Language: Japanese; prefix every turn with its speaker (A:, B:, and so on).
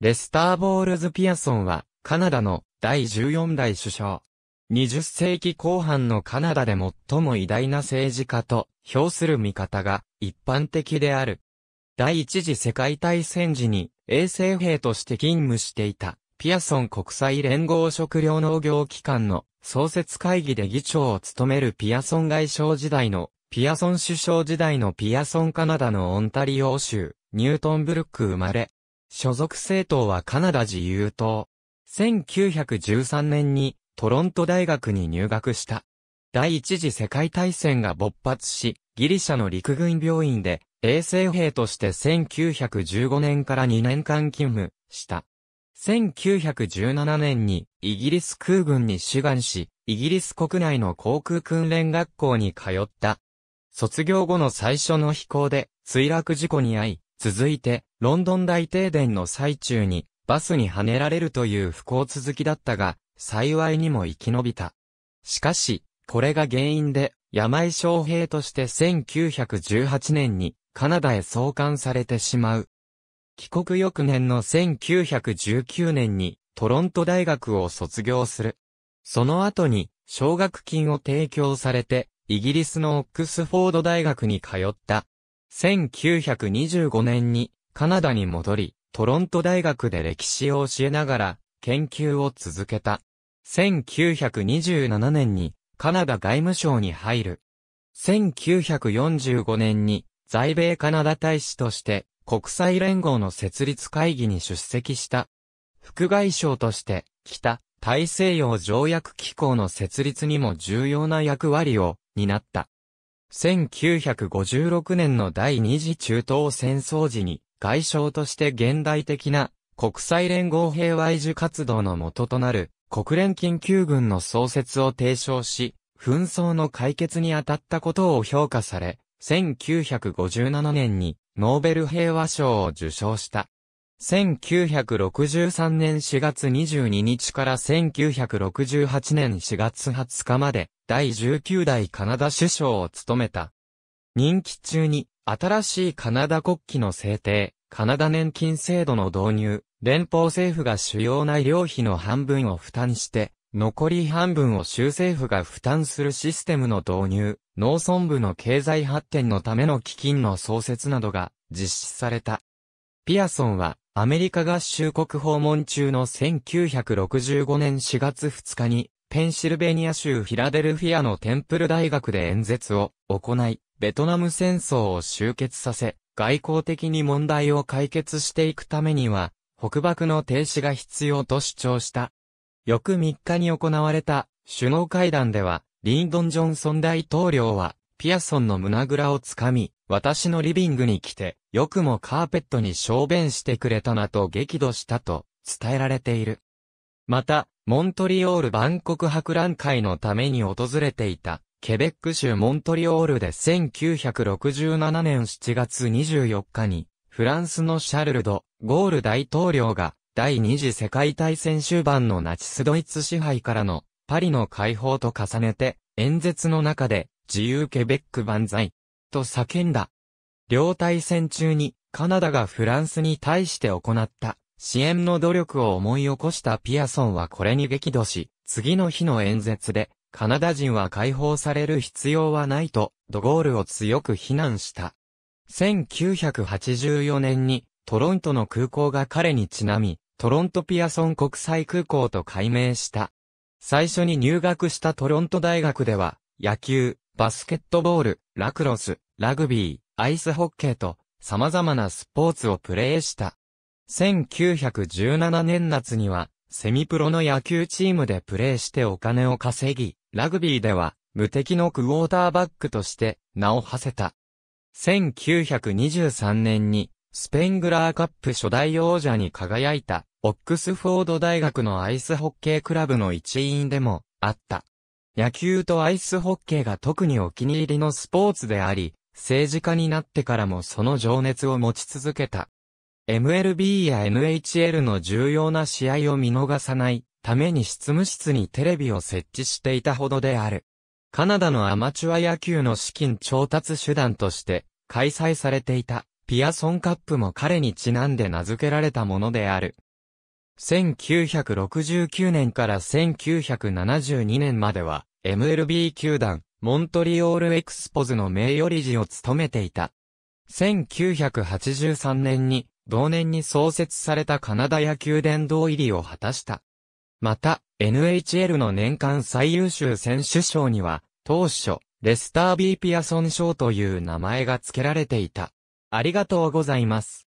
A: レスター・ボールズ・ピアソンは、カナダの第14代首相。20世紀後半のカナダで最も偉大な政治家と評する見方が一般的である。第一次世界大戦時に衛生兵として勤務していたピアソン国際連合食糧農業機関の創設会議で議長を務めるピアソン外相時代のピアソン首相時代のピアソンカナダのオンタリオ州ニュートンブルック生まれ所属政党はカナダ自由党。1913年にトロント大学に入学した。第一次世界大戦が勃発し、ギリシャの陸軍病院で衛生兵として1915年から2年間勤務した。1917年にイギリス空軍に志願し、イギリス国内の航空訓練学校に通った。卒業後の最初の飛行で墜落事故に遭い、続いてロンドン大停電の最中にバスにはねられるという不幸続きだったが、幸いにも生き延びた。しかし、これが原因で、山井昌平として1918年にカナダへ送還されてしまう。帰国翌年の1919年にトロント大学を卒業する。その後に奨学金を提供されて、イギリスのオックスフォード大学に通った。1925年にカナダに戻り、トロント大学で歴史を教えながら、研究を続けた。1927年に、カナダ外務省に入る。1945年に、在米カナダ大使として、国際連合の設立会議に出席した。副外相として、北、大西洋条約機構の設立にも重要な役割を担った。1956年の第二次中東戦争時に外相として現代的な国際連合平和維持活動の元となる国連緊急軍の創設を提唱し、紛争の解決に当たったことを評価され、1957年にノーベル平和賞を受賞した。1963年4月22日から1968年4月20日まで第19代カナダ首相を務めた。任期中に、新しいカナダ国旗の制定、カナダ年金制度の導入、連邦政府が主要な医療費の半分を負担して、残り半分を州政府が負担するシステムの導入、農村部の経済発展のための基金の創設などが実施された。ピアソンは、アメリカ合衆国訪問中の1965年4月2日に、ペンシルベニア州フィラデルフィアのテンプル大学で演説を行い、ベトナム戦争を終結させ、外交的に問題を解決していくためには、北爆の停止が必要と主張した。翌3日に行われた首脳会談では、リンドン・ジョンソン大統領は、ピアソンの胸ぐらをつかみ、私のリビングに来て、よくもカーペットに小便してくれたなと激怒したと伝えられている。また、モントリオール万国博覧会のために訪れていたケベック州モントリオールで1967年7月24日に、フランスのシャルルド・ゴール大統領が、第二次世界大戦終盤のナチスドイツ支配からのパリの解放と重ねて、演説の中で、自由ケベック万歳、と叫んだ。両大戦中に、カナダがフランスに対して行った支援の努力を思い起こしたピアソンはこれに激怒し、次の日の演説で、カナダ人は解放される必要はないと、ドゴールを強く非難した。1984年に、トロントの空港が彼にちなみ、トロントピアソン国際空港と改名した。最初に入学したトロント大学では、野球、バスケットボール、ラクロス、ラグビー、アイスホッケーと、様々なスポーツをプレーした。1917年夏には、セミプロの野球チームでプレーしてお金を稼ぎ、ラグビーでは、無敵のクォーターバックとして名を馳せた。1923年に、スペングラーカップ初代王者に輝いた、オックスフォード大学のアイスホッケークラブの一員でもあった。野球とアイスホッケーが特にお気に入りのスポーツであり、政治家になってからもその情熱を持ち続けた。MLB や NHL の重要な試合を見逃さないために執務室にテレビを設置していたほどである。カナダのアマチュア野球の資金調達手段として開催されていたピアソンカップも彼にちなんで名付けられたものである。1969年から1972年までは MLB 球団モントリオールエクスポズの名誉理事を務めていた。1983年に同年に創設されたカナダ野球殿堂入りを果たした。また、NHL の年間最優秀選手賞には、当初、レスター・ビー・ピアソン賞という名前が付けられていた。ありがとうございます。